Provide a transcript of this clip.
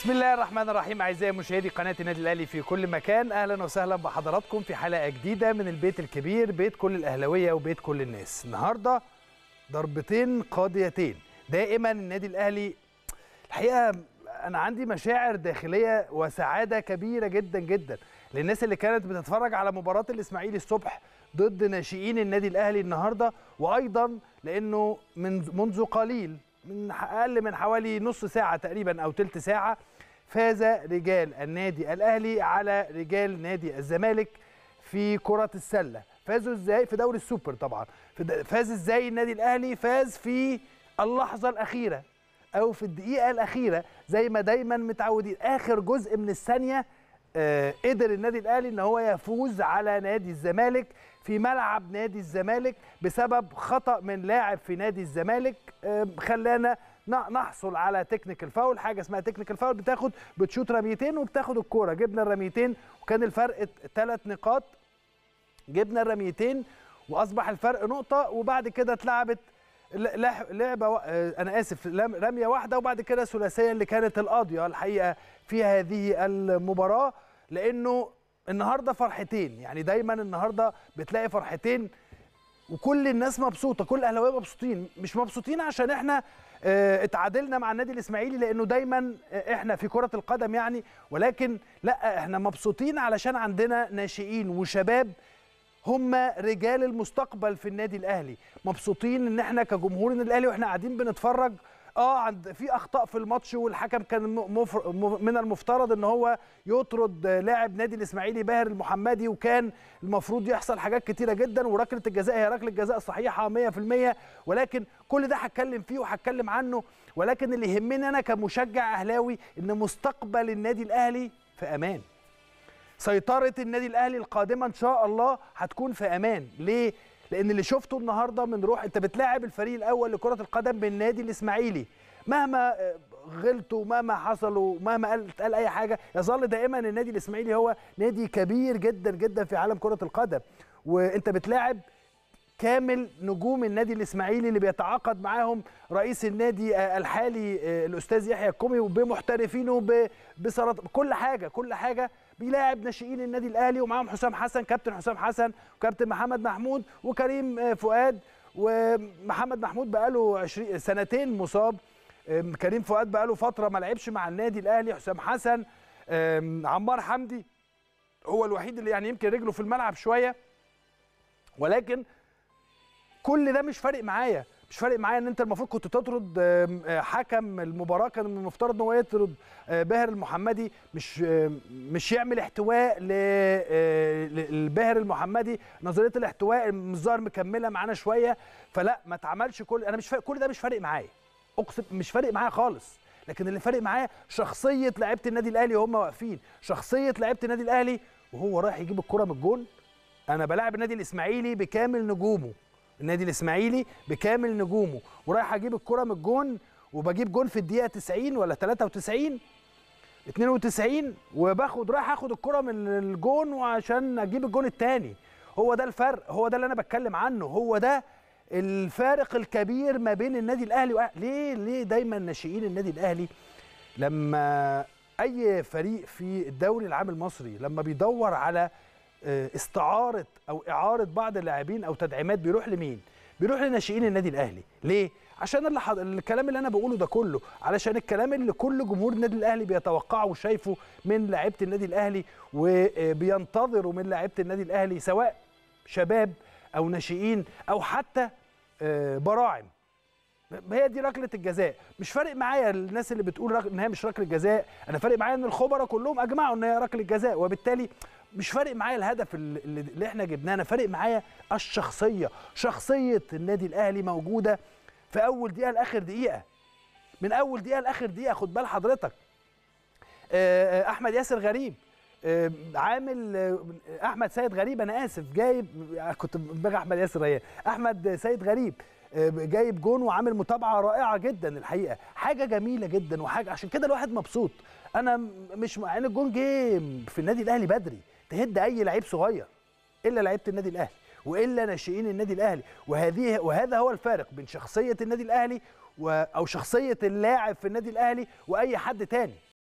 بسم الله الرحمن الرحيم اعزائي مشاهدي قناه النادي الاهلي في كل مكان اهلا وسهلا بحضراتكم في حلقه جديده من البيت الكبير بيت كل الاهلاويه وبيت كل الناس النهارده ضربتين قاضيتين دائما النادي الاهلي الحقيقه انا عندي مشاعر داخليه وسعاده كبيره جدا جدا للناس اللي كانت بتتفرج على مباراه الاسماعيلي الصبح ضد ناشئين النادي الاهلي النهارده وايضا لانه من منذ قليل من اقل من حوالي نص ساعه تقريبا او ثلث ساعه فاز رجال النادي الاهلي على رجال نادي الزمالك في كره السله فازوا ازاي في دوري السوبر طبعا فاز ازاي النادي الاهلي فاز في اللحظه الاخيره او في الدقيقه الاخيره زي ما دايما متعودين اخر جزء من الثانيه آه، قدر النادي الاهلي ان هو يفوز على نادي الزمالك في ملعب نادي الزمالك بسبب خطا من لاعب في نادي الزمالك آه، خلانا نحصل على تكنيكال فاول حاجه اسمها تكنيكال فاول بتاخد بتشوط رميتين وبتاخد الكوره جبنا الرميتين وكان الفرق ثلاث نقاط جبنا الرميتين واصبح الفرق نقطه وبعد كده اتلعبت لعبه آه، انا اسف رميه واحده وبعد كده ثلاثيه اللي كانت القاضيه الحقيقه في هذه المباراه لانه النهارده فرحتين يعني دايما النهارده بتلاقي فرحتين وكل الناس مبسوطه كل الاهلاويه مبسوطين مش مبسوطين عشان احنا آه، اتعادلنا مع النادي الاسماعيلي لانه دايما آه، احنا في كره القدم يعني ولكن لا احنا مبسوطين علشان عندنا ناشئين وشباب هم رجال المستقبل في النادي الاهلي مبسوطين ان احنا كجمهور النادي الاهلي واحنا قاعدين بنتفرج اه عند في اخطاء في الماتش والحكم كان مفر من المفترض ان هو يطرد لاعب نادي الاسماعيلي باهر المحمدي وكان المفروض يحصل حاجات كتيره جدا وركله الجزاء هي ركله جزاء صحيحه 100% ولكن كل ده هتكلم فيه وهتكلم عنه ولكن اللي يهمني انا كمشجع اهلاوي ان مستقبل النادي الاهلي في امان سيطره النادي الاهلي القادمه ان شاء الله هتكون في امان ليه لان اللي شفته النهارده من روح انت بتلاعب الفريق الاول لكره القدم بالنادي الاسماعيلي مهما آه، غلطوا مهما حصلوا مهما اتقال اي حاجه يظل دائما النادي الاسماعيلي هو نادي كبير جدا جدا في عالم كره القدم وانت بتلاعب كامل نجوم النادي الاسماعيلي اللي بيتعاقد معاهم رئيس النادي آه، الحالي آه، الاستاذ يحيى الكومي وبمحترفينه بكل حاجه كل حاجه بيلاعب ناشئين النادي الاهلي ومعاهم حسام حسن كابتن حسام حسن وكابتن محمد محمود وكريم آه، فؤاد ومحمد محمود بقاله 20 سنتين مصاب كريم فؤاد بقاله فتره ما لعبش مع النادي الاهلي حسام حسن عمار حمدي هو الوحيد اللي يعني يمكن رجله في الملعب شويه ولكن كل ده مش فارق معايا مش فارق معايا ان انت المفروض كنت تطرد آه، حكم المباراه كان المفترض ان هو يطرد آه، باهر المحمدي مش مش يعمل احتواء آه، لباهر المحمدي نظريه الاحتواء الظاهر مكمله معانا شويه فلا ما اتعملش كل انا مش فارق كل ده مش فارق معايا اقسم مش فارق معايا خالص لكن اللي فارق معايا شخصيه لعيبه النادي الاهلي وهم واقفين شخصيه لعيبه النادي الاهلي وهو رايح يجيب الكره من الجون انا بلاعب النادي الاسماعيلي بكامل نجومه النادي الاسماعيلي بكامل نجومه ورايح اجيب الكره من الجون وبجيب جون في الدقيقه 90 ولا 93 92 وباخد رايح اخد الكره من الجون وعشان اجيب الجون الثاني هو ده الفرق هو ده اللي انا بتكلم عنه هو ده الفارق الكبير ما بين النادي الاهلي وأهل. ليه ليه دايما ناشئين النادي الاهلي لما اي فريق في الدوري العام المصري لما بيدور على آه، استعاره او اعاره بعض اللاعبين او تدعيمات بيروح لمين؟ بيروح لناشئين النادي الاهلي، ليه؟ عشان اللي حض... الكلام اللي انا بقوله ده كله، علشان الكلام اللي كل جمهور النادي الاهلي بيتوقعه وشايفه من لعيبه النادي الاهلي وبينتظره آه، من لعيبه النادي الاهلي سواء شباب او ناشئين او حتى آه، براعم هي دي ركله الجزاء مش فارق معايا الناس اللي بتقول ان هي مش ركله جزاء انا فارق معايا ان الخبراء كلهم اجمعوا ان هي ركله جزاء وبالتالي مش فارق معايا الهدف اللي, احنا جبناه انا فارق معايا الشخصيه شخصيه النادي الاهلي موجوده في اول دقيقه لاخر دقيقه من اول دقيقه لاخر دقيقه خد بال حضرتك آه، آه، احمد ياسر غريب آه، عامل احمد سيد غريب انا اسف جايب كنت بغى احمد ياسر ريان احمد سيد غريب آه، جايب جون وعامل متابعه رائعه جدا الحقيقه حاجه جميله جدا وحاجه عشان كده الواحد مبسوط انا مش مع ان الجون جيم في النادي الاهلي بدري تهد اي لعيب صغير الا لعيبه النادي الاهلي والا ناشئين النادي الاهلي وهذه وهذا هو الفارق بين شخصيه النادي الاهلي و... او شخصيه اللاعب في النادي الاهلي واي حد تاني